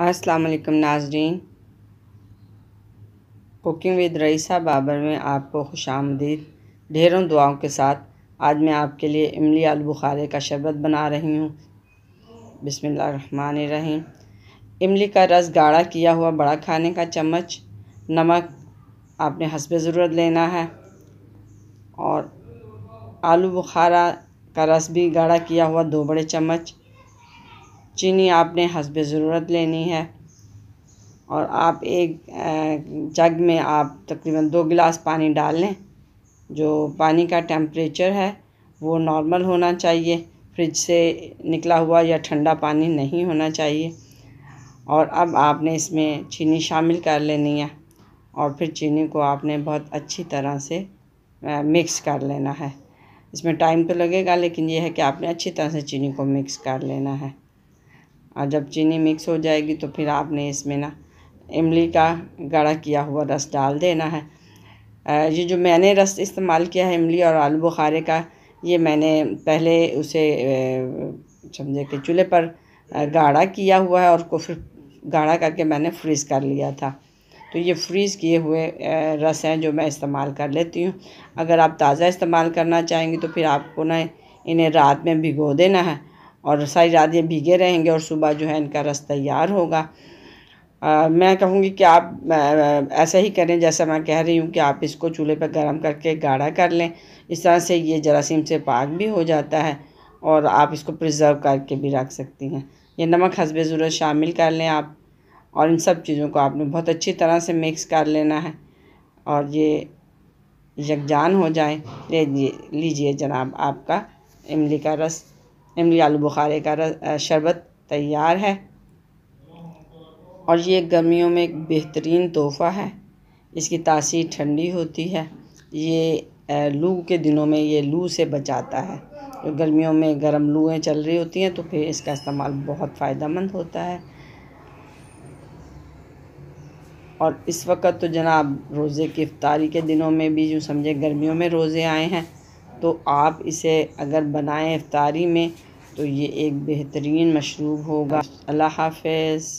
अस्सलाम वालेकुम नाजरीन कुकिंग विद रईसा बाबर में आपको खुश आमदीद ढेरों दुआओं के साथ आज मैं आपके लिए इमली आलू बुखारे का शरबत बना रही हूँ रहीम इमली का रस गाढ़ा किया हुआ बड़ा खाने का चम्मच नमक आपने हसब ज़रूरत लेना है और आलू बुखारा का रस भी गाढ़ा किया हुआ दो बड़े चम्मच चीनी आपने हसब ज़रूरत लेनी है और आप एक जग में आप तकरीबन दो गिलास पानी डाल लें जो पानी का टेम्परेचर है वो नॉर्मल होना चाहिए फ्रिज से निकला हुआ या ठंडा पानी नहीं होना चाहिए और अब आपने इसमें चीनी शामिल कर लेनी है और फिर चीनी को आपने बहुत अच्छी तरह से मिक्स कर लेना है इसमें टाइम तो लगेगा लेकिन यह है कि आपने अच्छी तरह से चीनी को मिक्स कर लेना है और जब चीनी मिक्स हो जाएगी तो फिर आपने इसमें ना इमली का गाढ़ा किया हुआ रस डाल देना है ये जो मैंने रस इस्तेमाल किया है इमली और आलू बुखारे का ये मैंने पहले उसे समझे कि चूल्हे पर गाढ़ा किया हुआ है और को फिर गाढ़ा करके मैंने फ्रीज़ कर लिया था तो ये फ्रीज़ किए हुए रस हैं जो मैं इस्तेमाल कर लेती हूँ अगर आप ताज़ा इस्तेमाल करना चाहेंगी तो फिर आपको ना इन्हें रात में भिगो देना है और सारी रात ये भीगे रहेंगे और सुबह जो है इनका रस तैयार होगा आ, मैं कहूँगी कि आप ऐसा ही करें जैसा मैं कह रही हूँ कि आप इसको चूल्हे पर गर्म करके गाढ़ा कर लें इस तरह से ये जरासीम से पाक भी हो जाता है और आप इसको प्रिजर्व करके भी रख सकती हैं ये नमक हसब ज़रूरत शामिल कर लें आप और इन सब चीज़ों को आपने बहुत अच्छी तरह से मिक्स कर लेना है और ये यकजान हो जाए लीजिए जनाब आपका इमली का रस इमली आलू बुखारे का शरबत तैयार है और ये गर्मियों में एक बेहतरीन तोहफ़ा है इसकी तासीर ठंडी होती है ये लू के दिनों में ये लू से बचाता है तो गर्मियों में गर्म लूएँ चल रही होती हैं तो फिर इसका इस्तेमाल बहुत फ़ायदा मंद होता है और इस वक्त तो जनाब रोज़े की इफ़्तारी के दिनों में भी जो समझे गर्मियों में रोज़े आए हैं तो आप इसे अगर बनाएं इफ्तारी में तो ये एक बेहतरीन मशरूब होगा अल्लाह हाफिज़